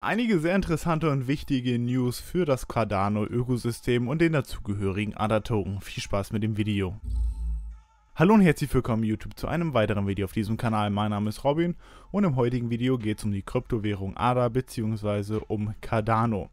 Einige sehr interessante und wichtige News für das Cardano-Ökosystem und den dazugehörigen ADA-Token. Viel Spaß mit dem Video. Hallo und herzlich willkommen YouTube zu einem weiteren Video auf diesem Kanal. Mein Name ist Robin und im heutigen Video geht es um die Kryptowährung ADA bzw. um Cardano.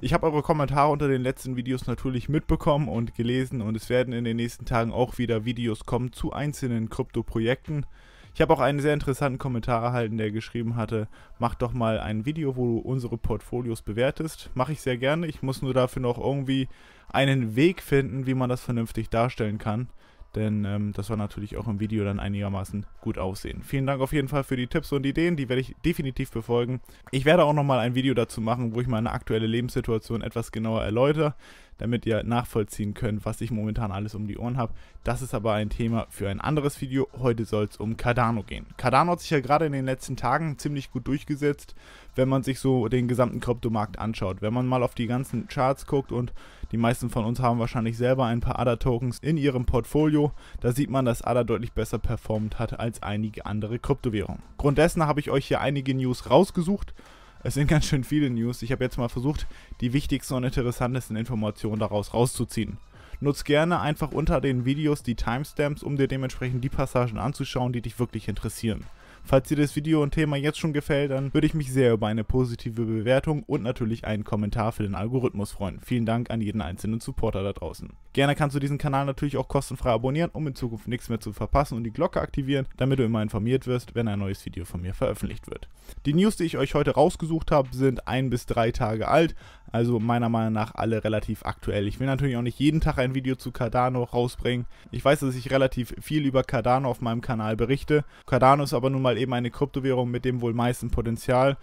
Ich habe eure Kommentare unter den letzten Videos natürlich mitbekommen und gelesen und es werden in den nächsten Tagen auch wieder Videos kommen zu einzelnen Krypto-Projekten. projekten ich habe auch einen sehr interessanten Kommentar erhalten, der geschrieben hatte, mach doch mal ein Video, wo du unsere Portfolios bewertest. Mache ich sehr gerne. Ich muss nur dafür noch irgendwie einen Weg finden, wie man das vernünftig darstellen kann. Denn ähm, das war natürlich auch im Video dann einigermaßen gut aussehen. Vielen Dank auf jeden Fall für die Tipps und Ideen, die werde ich definitiv befolgen. Ich werde auch nochmal ein Video dazu machen, wo ich meine aktuelle Lebenssituation etwas genauer erläutere damit ihr nachvollziehen könnt, was ich momentan alles um die Ohren habe. Das ist aber ein Thema für ein anderes Video. Heute soll es um Cardano gehen. Cardano hat sich ja gerade in den letzten Tagen ziemlich gut durchgesetzt, wenn man sich so den gesamten Kryptomarkt anschaut. Wenn man mal auf die ganzen Charts guckt und die meisten von uns haben wahrscheinlich selber ein paar ADA-Tokens in ihrem Portfolio, da sieht man, dass ADA deutlich besser performt hat als einige andere Kryptowährungen. Grunddessen habe ich euch hier einige News rausgesucht. Es sind ganz schön viele News. Ich habe jetzt mal versucht, die wichtigsten und interessantesten Informationen daraus rauszuziehen. Nutz gerne einfach unter den Videos die Timestamps, um dir dementsprechend die Passagen anzuschauen, die dich wirklich interessieren. Falls dir das Video und Thema jetzt schon gefällt, dann würde ich mich sehr über eine positive Bewertung und natürlich einen Kommentar für den Algorithmus freuen. Vielen Dank an jeden einzelnen Supporter da draußen. Gerne kannst du diesen Kanal natürlich auch kostenfrei abonnieren, um in Zukunft nichts mehr zu verpassen und die Glocke aktivieren, damit du immer informiert wirst, wenn ein neues Video von mir veröffentlicht wird. Die News, die ich euch heute rausgesucht habe, sind ein bis drei Tage alt, also meiner Meinung nach alle relativ aktuell. Ich will natürlich auch nicht jeden Tag ein Video zu Cardano rausbringen. Ich weiß, dass ich relativ viel über Cardano auf meinem Kanal berichte. Cardano ist aber nun mal eben eine Kryptowährung mit dem wohl meisten Potenzial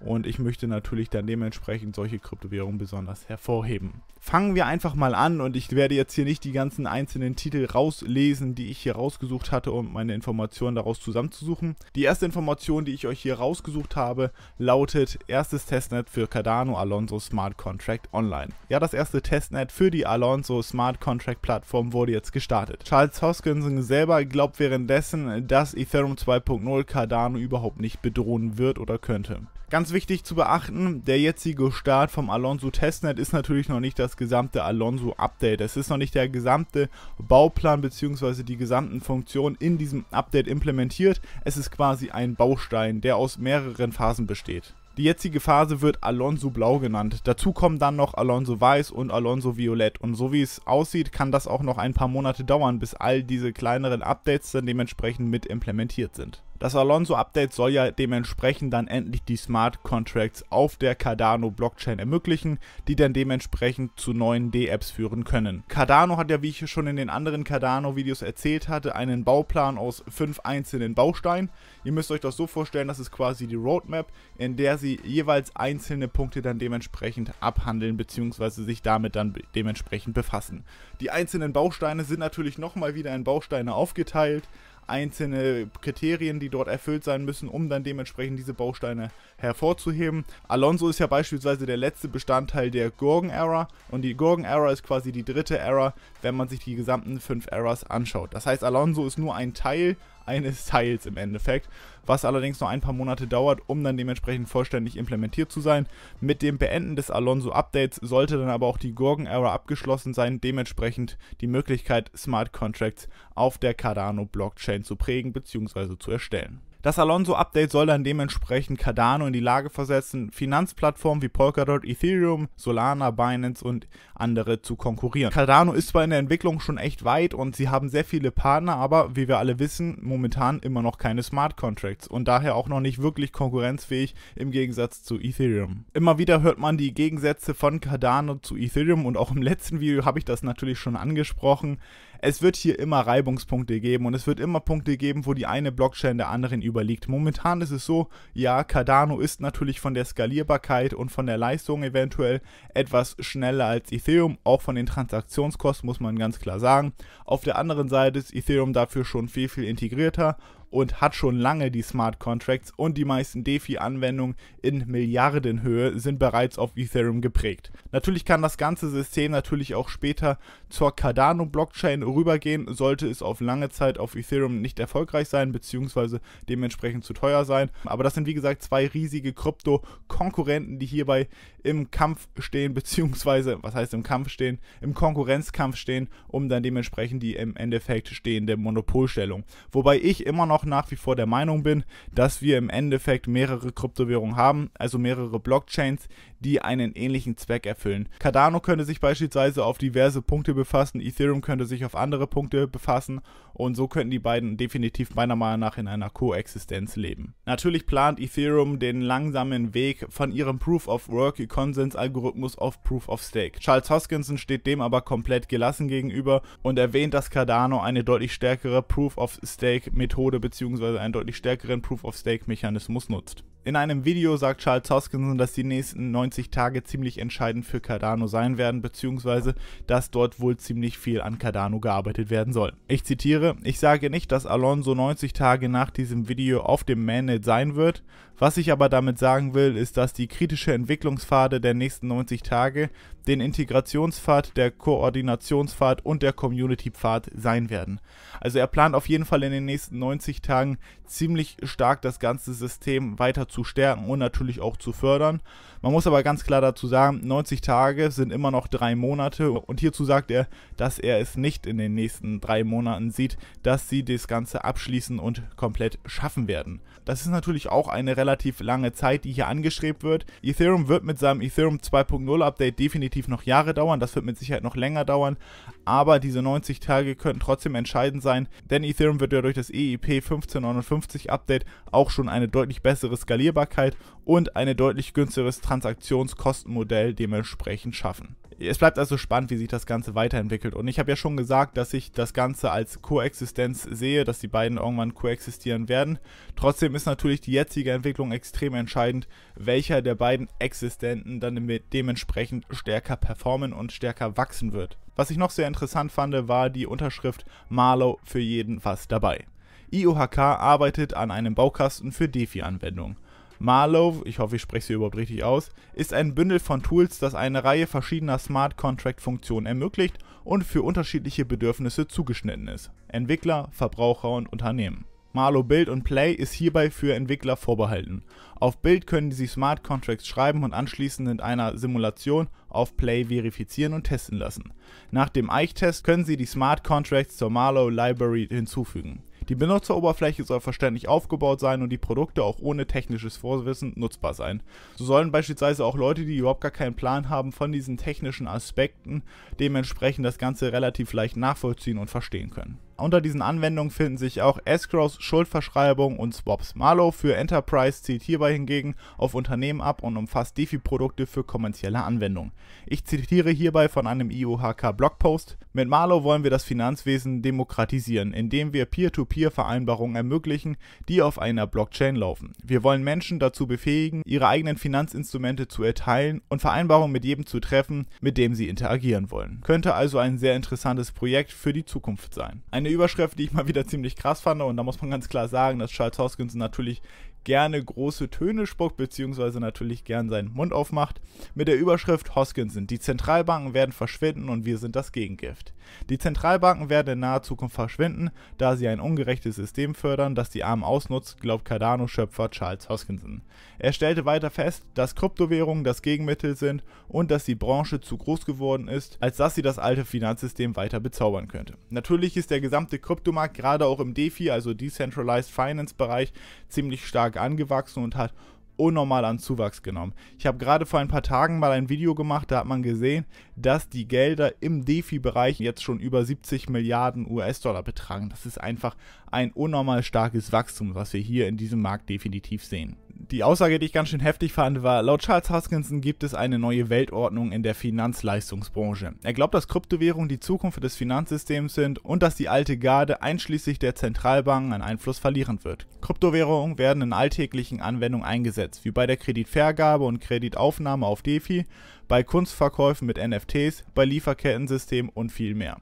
und ich möchte natürlich dann dementsprechend solche Kryptowährungen besonders hervorheben. Fangen wir einfach mal an und ich werde jetzt hier nicht die ganzen einzelnen Titel rauslesen, die ich hier rausgesucht hatte, um meine Informationen daraus zusammenzusuchen. Die erste Information, die ich euch hier rausgesucht habe, lautet erstes Testnet für Cardano Alonso Smart Contract Online. Ja, das erste Testnet für die Alonso Smart Contract Plattform wurde jetzt gestartet. Charles Hoskinson selber glaubt währenddessen, dass Ethereum 2.0 Cardano überhaupt nicht bedrohen wird oder könnte. Ganz wichtig zu beachten, der jetzige Start vom Alonso Testnet ist natürlich noch nicht das gesamte Alonso Update. Es ist noch nicht der gesamte Bauplan bzw. die gesamten Funktionen in diesem Update implementiert. Es ist quasi ein Baustein, der aus mehreren Phasen besteht. Die jetzige Phase wird Alonso Blau genannt. Dazu kommen dann noch Alonso Weiß und Alonso Violett. Und so wie es aussieht, kann das auch noch ein paar Monate dauern, bis all diese kleineren Updates dann dementsprechend mit implementiert sind. Das Alonso-Update soll ja dementsprechend dann endlich die Smart Contracts auf der Cardano-Blockchain ermöglichen, die dann dementsprechend zu neuen D-Apps führen können. Cardano hat ja, wie ich schon in den anderen Cardano-Videos erzählt hatte, einen Bauplan aus fünf einzelnen Bausteinen. Ihr müsst euch das so vorstellen, das ist quasi die Roadmap, in der sie jeweils einzelne Punkte dann dementsprechend abhandeln bzw. sich damit dann dementsprechend befassen. Die einzelnen Bausteine sind natürlich nochmal wieder in Bausteine aufgeteilt, einzelne Kriterien, die dort erfüllt sein müssen, um dann dementsprechend diese Bausteine hervorzuheben. Alonso ist ja beispielsweise der letzte Bestandteil der Gorgon Era und die Gorgon Era ist quasi die dritte Era, wenn man sich die gesamten fünf Errors anschaut. Das heißt, Alonso ist nur ein Teil eines Teils im Endeffekt, was allerdings noch ein paar Monate dauert, um dann dementsprechend vollständig implementiert zu sein. Mit dem Beenden des Alonso-Updates sollte dann aber auch die Gorgon-Era abgeschlossen sein, dementsprechend die Möglichkeit, Smart Contracts auf der Cardano-Blockchain zu prägen bzw. zu erstellen. Das Alonso-Update soll dann dementsprechend Cardano in die Lage versetzen, Finanzplattformen wie Polkadot, Ethereum, Solana, Binance und andere zu konkurrieren. Cardano ist zwar in der Entwicklung schon echt weit und sie haben sehr viele Partner, aber wie wir alle wissen, momentan immer noch keine Smart Contracts und daher auch noch nicht wirklich konkurrenzfähig im Gegensatz zu Ethereum. Immer wieder hört man die Gegensätze von Cardano zu Ethereum und auch im letzten Video habe ich das natürlich schon angesprochen es wird hier immer Reibungspunkte geben und es wird immer Punkte geben, wo die eine Blockchain der anderen überliegt. Momentan ist es so, ja, Cardano ist natürlich von der Skalierbarkeit und von der Leistung eventuell etwas schneller als Ethereum, auch von den Transaktionskosten muss man ganz klar sagen. Auf der anderen Seite ist Ethereum dafür schon viel, viel integrierter und hat schon lange die Smart Contracts und die meisten DeFi-Anwendungen in Milliardenhöhe sind bereits auf Ethereum geprägt. Natürlich kann das ganze System natürlich auch später zur Cardano-Blockchain rübergehen, sollte es auf lange Zeit auf Ethereum nicht erfolgreich sein, beziehungsweise dementsprechend zu teuer sein. Aber das sind wie gesagt zwei riesige Krypto-Konkurrenten, die hierbei im Kampf stehen, beziehungsweise, was heißt im Kampf stehen, im Konkurrenzkampf stehen, um dann dementsprechend die im Endeffekt stehende Monopolstellung. Wobei ich immer noch noch nach wie vor der Meinung bin, dass wir im Endeffekt mehrere Kryptowährungen haben, also mehrere Blockchains, die einen ähnlichen Zweck erfüllen. Cardano könnte sich beispielsweise auf diverse Punkte befassen, Ethereum könnte sich auf andere Punkte befassen und so könnten die beiden definitiv meiner Meinung nach in einer Koexistenz leben. Natürlich plant Ethereum den langsamen Weg von ihrem Proof of Work Konsens Algorithmus auf Proof of Stake. Charles Hoskinson steht dem aber komplett gelassen gegenüber und erwähnt, dass Cardano eine deutlich stärkere Proof of Stake Methode bzw. einen deutlich stärkeren Proof-of-Stake-Mechanismus nutzt. In einem Video sagt Charles Hoskinson, dass die nächsten 90 Tage ziemlich entscheidend für Cardano sein werden, beziehungsweise dass dort wohl ziemlich viel an Cardano gearbeitet werden soll. Ich zitiere, ich sage nicht, dass Alonso 90 Tage nach diesem Video auf dem Mainnet sein wird, was ich aber damit sagen will, ist, dass die kritische Entwicklungspfade der nächsten 90 Tage den Integrationspfad, der Koordinationspfad und der Community-Pfad sein werden. Also er plant auf jeden Fall in den nächsten 90 Tagen ziemlich stark das ganze System weiter zu stärken und natürlich auch zu fördern. Man muss aber ganz klar dazu sagen, 90 Tage sind immer noch drei Monate und hierzu sagt er, dass er es nicht in den nächsten drei Monaten sieht, dass sie das Ganze abschließen und komplett schaffen werden. Das ist natürlich auch eine relativ relativ lange Zeit, die hier angeschrieben wird. Ethereum wird mit seinem Ethereum 2.0 Update definitiv noch Jahre dauern, das wird mit Sicherheit noch länger dauern, aber diese 90 Tage könnten trotzdem entscheidend sein, denn Ethereum wird ja durch das EIP 1559 Update auch schon eine deutlich bessere Skalierbarkeit und ein deutlich günstigeres Transaktionskostenmodell dementsprechend schaffen. Es bleibt also spannend, wie sich das Ganze weiterentwickelt. Und ich habe ja schon gesagt, dass ich das Ganze als Koexistenz sehe, dass die beiden irgendwann koexistieren werden. Trotzdem ist natürlich die jetzige Entwicklung extrem entscheidend, welcher der beiden Existenten dann dementsprechend stärker performen und stärker wachsen wird. Was ich noch sehr interessant fand, war die Unterschrift Marlow für jeden was dabei. IOHK arbeitet an einem Baukasten für Defi-Anwendungen. Marlow, ich hoffe, ich spreche sie überhaupt richtig aus, ist ein Bündel von Tools, das eine Reihe verschiedener Smart Contract Funktionen ermöglicht und für unterschiedliche Bedürfnisse zugeschnitten ist. Entwickler, Verbraucher und Unternehmen. Marlow Build und Play ist hierbei für Entwickler vorbehalten. Auf Build können Sie Smart Contracts schreiben und anschließend in einer Simulation auf Play verifizieren und testen lassen. Nach dem Eich-Test können Sie die Smart Contracts zur Marlow Library hinzufügen. Die Benutzeroberfläche soll verständlich aufgebaut sein und die Produkte auch ohne technisches Vorwissen nutzbar sein. So sollen beispielsweise auch Leute, die überhaupt gar keinen Plan haben von diesen technischen Aspekten, dementsprechend das Ganze relativ leicht nachvollziehen und verstehen können. Unter diesen Anwendungen finden sich auch Escrows, Schuldverschreibungen und Swaps. Marlow für Enterprise zielt hierbei hingegen auf Unternehmen ab und umfasst DeFi-Produkte für kommerzielle Anwendungen. Ich zitiere hierbei von einem IOHK-Blogpost. Mit Marlow wollen wir das Finanzwesen demokratisieren, indem wir Peer-to-Peer-Vereinbarungen ermöglichen, die auf einer Blockchain laufen. Wir wollen Menschen dazu befähigen, ihre eigenen Finanzinstrumente zu erteilen und Vereinbarungen mit jedem zu treffen, mit dem sie interagieren wollen. Könnte also ein sehr interessantes Projekt für die Zukunft sein. Eine eine Überschrift, die ich mal wieder ziemlich krass fand. Und da muss man ganz klar sagen, dass Charles Hoskins natürlich gerne große Töne spuckt, beziehungsweise natürlich gern seinen Mund aufmacht. Mit der Überschrift Hoskinson, die Zentralbanken werden verschwinden und wir sind das Gegengift. Die Zentralbanken werden in naher Zukunft verschwinden, da sie ein ungerechtes System fördern, das die Armen ausnutzt, glaubt Cardano-Schöpfer Charles Hoskinson. Er stellte weiter fest, dass Kryptowährungen das Gegenmittel sind und dass die Branche zu groß geworden ist, als dass sie das alte Finanzsystem weiter bezaubern könnte. Natürlich ist der gesamte Kryptomarkt gerade auch im DeFi, also Decentralized Finance Bereich, ziemlich stark angewachsen und hat unnormal an Zuwachs genommen. Ich habe gerade vor ein paar Tagen mal ein Video gemacht, da hat man gesehen, dass die Gelder im DeFi-Bereich jetzt schon über 70 Milliarden US-Dollar betragen. Das ist einfach ein unnormal starkes Wachstum, was wir hier in diesem Markt definitiv sehen die Aussage, die ich ganz schön heftig fand, war, laut Charles Haskinson gibt es eine neue Weltordnung in der Finanzleistungsbranche. Er glaubt, dass Kryptowährungen die Zukunft des Finanzsystems sind und dass die alte Garde einschließlich der Zentralbanken an Einfluss verlieren wird. Kryptowährungen werden in alltäglichen Anwendungen eingesetzt, wie bei der Kreditvergabe und Kreditaufnahme auf DeFi, bei Kunstverkäufen mit NFTs, bei Lieferkettensystemen und viel mehr.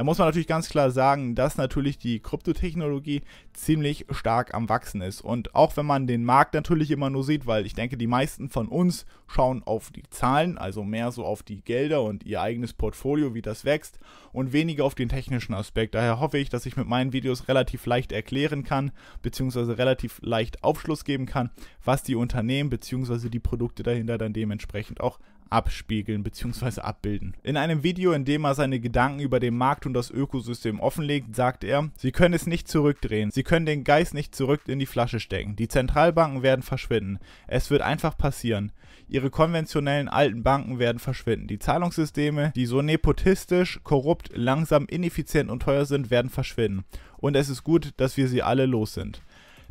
Da muss man natürlich ganz klar sagen, dass natürlich die Kryptotechnologie ziemlich stark am Wachsen ist. Und auch wenn man den Markt natürlich immer nur sieht, weil ich denke, die meisten von uns schauen auf die Zahlen, also mehr so auf die Gelder und ihr eigenes Portfolio, wie das wächst und weniger auf den technischen Aspekt. Daher hoffe ich, dass ich mit meinen Videos relativ leicht erklären kann, beziehungsweise relativ leicht Aufschluss geben kann, was die Unternehmen beziehungsweise die Produkte dahinter dann dementsprechend auch abspiegeln bzw. abbilden. In einem Video, in dem er seine Gedanken über den Markt und das Ökosystem offenlegt, sagt er, sie können es nicht zurückdrehen, sie können den Geist nicht zurück in die Flasche stecken, die Zentralbanken werden verschwinden, es wird einfach passieren. Ihre konventionellen alten Banken werden verschwinden. Die Zahlungssysteme, die so nepotistisch, korrupt, langsam, ineffizient und teuer sind, werden verschwinden. Und es ist gut, dass wir sie alle los sind.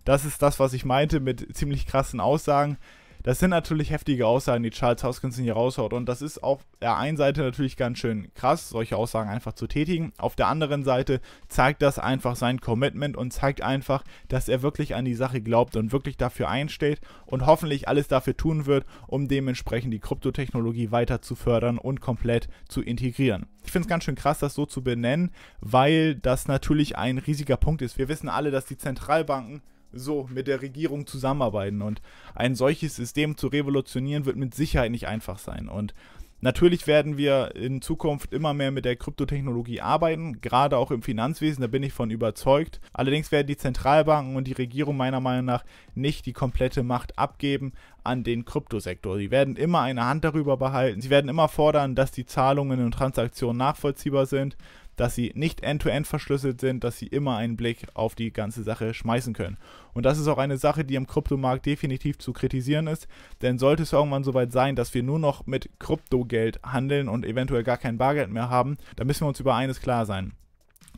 Das ist das, was ich meinte mit ziemlich krassen Aussagen. Das sind natürlich heftige Aussagen, die Charles Hoskinson hier raushaut. Und das ist auf der einen Seite natürlich ganz schön krass, solche Aussagen einfach zu tätigen. Auf der anderen Seite zeigt das einfach sein Commitment und zeigt einfach, dass er wirklich an die Sache glaubt und wirklich dafür einsteht und hoffentlich alles dafür tun wird, um dementsprechend die Kryptotechnologie weiter zu fördern und komplett zu integrieren. Ich finde es ganz schön krass, das so zu benennen, weil das natürlich ein riesiger Punkt ist. Wir wissen alle, dass die Zentralbanken so mit der Regierung zusammenarbeiten. Und ein solches System zu revolutionieren, wird mit Sicherheit nicht einfach sein. Und Natürlich werden wir in Zukunft immer mehr mit der Kryptotechnologie arbeiten, gerade auch im Finanzwesen, da bin ich von überzeugt. Allerdings werden die Zentralbanken und die Regierung meiner Meinung nach nicht die komplette Macht abgeben an den Kryptosektor. Sie werden immer eine Hand darüber behalten, sie werden immer fordern, dass die Zahlungen und Transaktionen nachvollziehbar sind, dass sie nicht end-to-end -end verschlüsselt sind, dass sie immer einen Blick auf die ganze Sache schmeißen können. Und das ist auch eine Sache, die im Kryptomarkt definitiv zu kritisieren ist, denn sollte es irgendwann soweit sein, dass wir nur noch mit Kryptogeld handeln und eventuell gar kein Bargeld mehr haben, dann müssen wir uns über eines klar sein.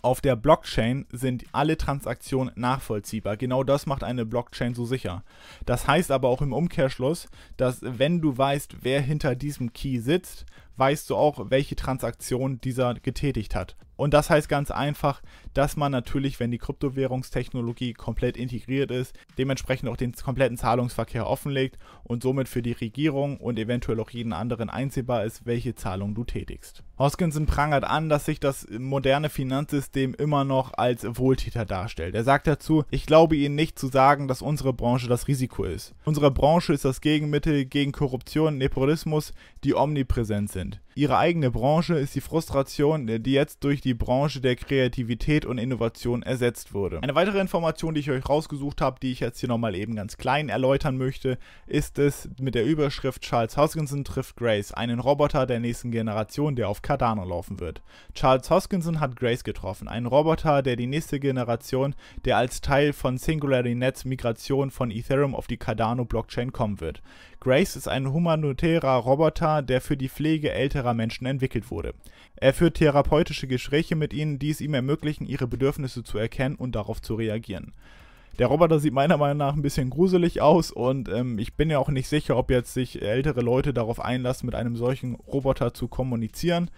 Auf der Blockchain sind alle Transaktionen nachvollziehbar. Genau das macht eine Blockchain so sicher. Das heißt aber auch im Umkehrschluss, dass wenn du weißt, wer hinter diesem Key sitzt, weißt du auch, welche Transaktion dieser getätigt hat. Und das heißt ganz einfach, dass man natürlich, wenn die Kryptowährungstechnologie komplett integriert ist, dementsprechend auch den kompletten Zahlungsverkehr offenlegt und somit für die Regierung und eventuell auch jeden anderen einsehbar ist, welche Zahlung du tätigst. Hoskinson prangert an, dass sich das moderne Finanzsystem immer noch als Wohltäter darstellt. Er sagt dazu, ich glaube Ihnen nicht zu sagen, dass unsere Branche das Risiko ist. Unsere Branche ist das Gegenmittel gegen Korruption und Nepotismus, die omnipräsent sind. Ihre eigene Branche ist die Frustration, die jetzt durch die Branche der Kreativität und Innovation ersetzt wurde. Eine weitere Information, die ich euch rausgesucht habe, die ich jetzt hier nochmal eben ganz klein erläutern möchte, ist es mit der Überschrift Charles Hoskinson trifft Grace, einen Roboter der nächsten Generation, der auf Cardano laufen wird. Charles Hoskinson hat Grace getroffen, einen Roboter, der die nächste Generation der als Teil von Singularity Nets Migration von Ethereum auf die Cardano Blockchain kommen wird. Grace ist ein humanitärer Roboter, der für die Pflege älterer Menschen entwickelt wurde. Er führt therapeutische Gespräche mit ihnen, die es ihm ermöglichen, ihre Bedürfnisse zu erkennen und darauf zu reagieren. Der Roboter sieht meiner Meinung nach ein bisschen gruselig aus und ähm, ich bin ja auch nicht sicher, ob jetzt sich ältere Leute darauf einlassen, mit einem solchen Roboter zu kommunizieren.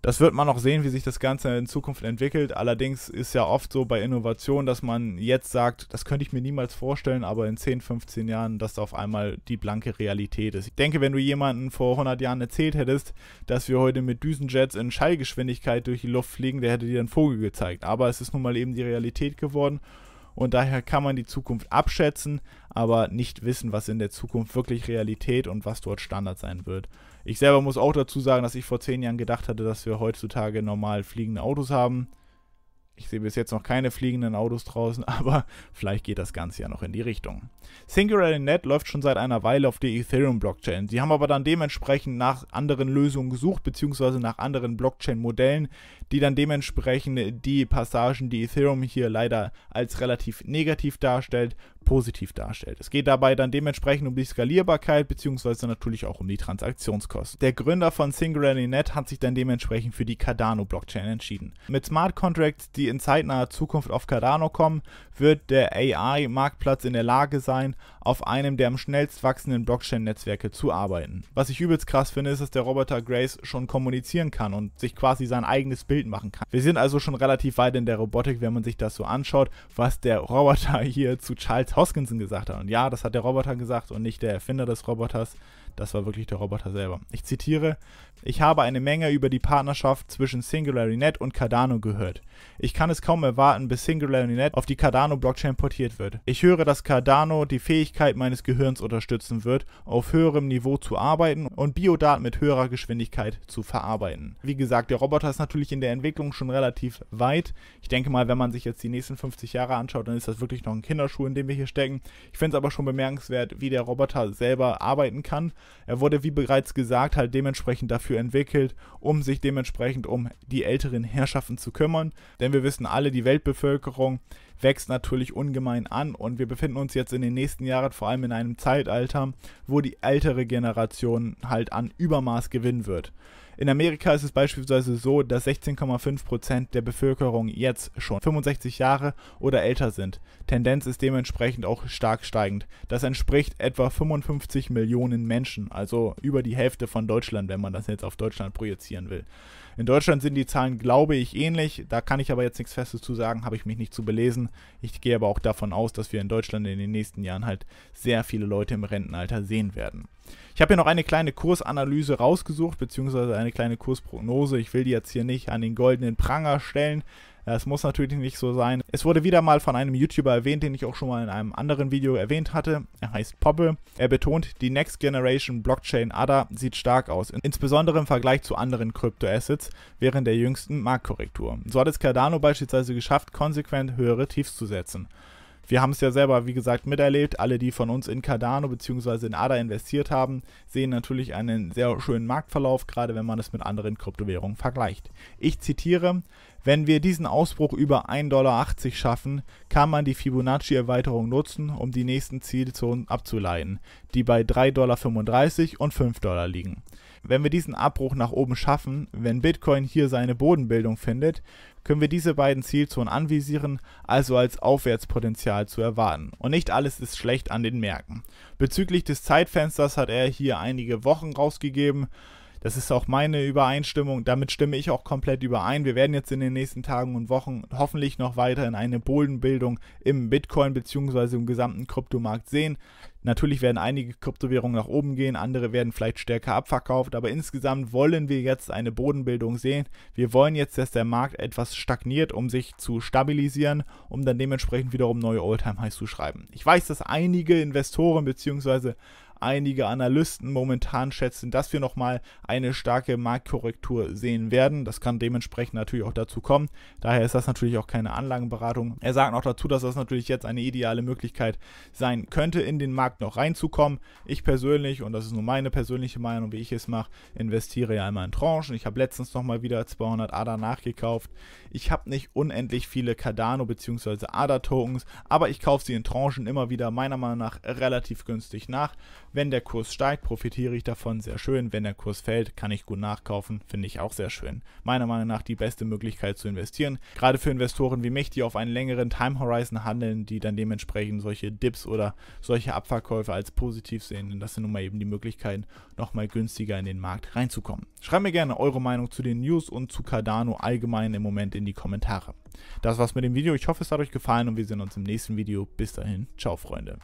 Das wird man auch sehen, wie sich das Ganze in Zukunft entwickelt. Allerdings ist ja oft so bei Innovationen, dass man jetzt sagt, das könnte ich mir niemals vorstellen, aber in 10, 15 Jahren, dass da auf einmal die blanke Realität ist. Ich denke, wenn du jemanden vor 100 Jahren erzählt hättest, dass wir heute mit Düsenjets in Schallgeschwindigkeit durch die Luft fliegen, der hätte dir einen Vogel gezeigt. Aber es ist nun mal eben die Realität geworden und daher kann man die Zukunft abschätzen, aber nicht wissen, was in der Zukunft wirklich Realität und was dort Standard sein wird. Ich selber muss auch dazu sagen, dass ich vor zehn Jahren gedacht hatte, dass wir heutzutage normal fliegende Autos haben. Ich sehe bis jetzt noch keine fliegenden Autos draußen, aber vielleicht geht das Ganze ja noch in die Richtung. SingularityNet läuft schon seit einer Weile auf der Ethereum-Blockchain. Sie haben aber dann dementsprechend nach anderen Lösungen gesucht, beziehungsweise nach anderen Blockchain-Modellen, die dann dementsprechend die Passagen, die Ethereum hier leider als relativ negativ darstellt, positiv darstellt. Es geht dabei dann dementsprechend um die Skalierbarkeit beziehungsweise natürlich auch um die Transaktionskosten. Der Gründer von SingularityNet hat sich dann dementsprechend für die Cardano-Blockchain entschieden. Mit Smart Contracts, die in zeitnaher Zukunft auf Cardano kommen, wird der AI-Marktplatz in der Lage sein, auf einem der am schnellst wachsenden Blockchain-Netzwerke zu arbeiten. Was ich übelst krass finde, ist, dass der Roboter Grace schon kommunizieren kann und sich quasi sein eigenes Bild machen kann. Wir sind also schon relativ weit in der Robotik, wenn man sich das so anschaut, was der Roboter hier zu Charles Hoskinson gesagt hat. Und ja, das hat der Roboter gesagt und nicht der Erfinder des Roboters. Das war wirklich der Roboter selber. Ich zitiere, ich habe eine Menge über die Partnerschaft zwischen SingularityNet und Cardano gehört. Ich kann es kaum erwarten, bis SingularityNet auf die Cardano-Blockchain portiert wird. Ich höre, dass Cardano die Fähigkeit meines Gehirns unterstützen wird, auf höherem Niveau zu arbeiten und Biodaten mit höherer Geschwindigkeit zu verarbeiten. Wie gesagt, der Roboter ist natürlich in der Entwicklung schon relativ weit. Ich denke mal, wenn man sich jetzt die nächsten 50 Jahre anschaut, dann ist das wirklich noch ein Kinderschuh, in dem wir hier stecken. Ich finde es aber schon bemerkenswert, wie der Roboter selber arbeiten kann er wurde, wie bereits gesagt, halt dementsprechend dafür entwickelt, um sich dementsprechend um die älteren Herrschaften zu kümmern. Denn wir wissen alle, die Weltbevölkerung wächst natürlich ungemein an und wir befinden uns jetzt in den nächsten Jahren vor allem in einem Zeitalter, wo die ältere Generation halt an Übermaß gewinnen wird. In Amerika ist es beispielsweise so, dass 16,5% Prozent der Bevölkerung jetzt schon 65 Jahre oder älter sind. Tendenz ist dementsprechend auch stark steigend. Das entspricht etwa 55 Millionen Menschen, also über die Hälfte von Deutschland, wenn man das jetzt auf Deutschland projizieren will. In Deutschland sind die Zahlen, glaube ich, ähnlich. Da kann ich aber jetzt nichts Festes zu sagen, habe ich mich nicht zu belesen. Ich gehe aber auch davon aus, dass wir in Deutschland in den nächsten Jahren halt sehr viele Leute im Rentenalter sehen werden. Ich habe hier noch eine kleine Kursanalyse rausgesucht, beziehungsweise eine kleine Kursprognose. Ich will die jetzt hier nicht an den goldenen Pranger stellen. Es muss natürlich nicht so sein. Es wurde wieder mal von einem YouTuber erwähnt, den ich auch schon mal in einem anderen Video erwähnt hatte. Er heißt Poppe. Er betont, die Next Generation Blockchain ADA sieht stark aus, insbesondere im Vergleich zu anderen Kryptoassets während der jüngsten Marktkorrektur. So hat es Cardano beispielsweise geschafft, konsequent höhere Tiefs zu setzen. Wir haben es ja selber, wie gesagt, miterlebt. Alle, die von uns in Cardano bzw. in ADA investiert haben, sehen natürlich einen sehr schönen Marktverlauf, gerade wenn man es mit anderen Kryptowährungen vergleicht. Ich zitiere, wenn wir diesen Ausbruch über 1,80 Dollar schaffen, kann man die Fibonacci-Erweiterung nutzen, um die nächsten Zielzonen abzuleiten, die bei 3,35 Dollar und 5 Dollar liegen. Wenn wir diesen Abbruch nach oben schaffen, wenn Bitcoin hier seine Bodenbildung findet, können wir diese beiden Zielzonen anvisieren, also als Aufwärtspotenzial zu erwarten. Und nicht alles ist schlecht an den Märkten. Bezüglich des Zeitfensters hat er hier einige Wochen rausgegeben. Das ist auch meine Übereinstimmung. Damit stimme ich auch komplett überein. Wir werden jetzt in den nächsten Tagen und Wochen hoffentlich noch weiter in eine Bodenbildung im Bitcoin bzw. im gesamten Kryptomarkt sehen. Natürlich werden einige Kryptowährungen nach oben gehen, andere werden vielleicht stärker abverkauft, aber insgesamt wollen wir jetzt eine Bodenbildung sehen. Wir wollen jetzt, dass der Markt etwas stagniert, um sich zu stabilisieren, um dann dementsprechend wiederum neue oldtime highs zu schreiben. Ich weiß, dass einige Investoren bzw. Einige Analysten momentan schätzen, dass wir nochmal eine starke Marktkorrektur sehen werden. Das kann dementsprechend natürlich auch dazu kommen. Daher ist das natürlich auch keine Anlagenberatung. Er sagt noch dazu, dass das natürlich jetzt eine ideale Möglichkeit sein könnte, in den Markt noch reinzukommen. Ich persönlich, und das ist nur meine persönliche Meinung, wie ich es mache, investiere ja immer in Tranchen. Ich habe letztens nochmal wieder 200 ADA nachgekauft. Ich habe nicht unendlich viele Cardano bzw. ADA-Tokens, aber ich kaufe sie in Tranchen immer wieder meiner Meinung nach relativ günstig nach wenn der Kurs steigt, profitiere ich davon, sehr schön. Wenn der Kurs fällt, kann ich gut nachkaufen, finde ich auch sehr schön. Meiner Meinung nach die beste Möglichkeit zu investieren. Gerade für Investoren wie mich, die auf einen längeren Time Horizon handeln, die dann dementsprechend solche Dips oder solche Abverkäufe als positiv sehen. Denn das sind nun mal eben die Möglichkeiten, nochmal günstiger in den Markt reinzukommen. Schreibt mir gerne eure Meinung zu den News und zu Cardano allgemein im Moment in die Kommentare. Das war's mit dem Video. Ich hoffe, es hat euch gefallen und wir sehen uns im nächsten Video. Bis dahin, ciao Freunde.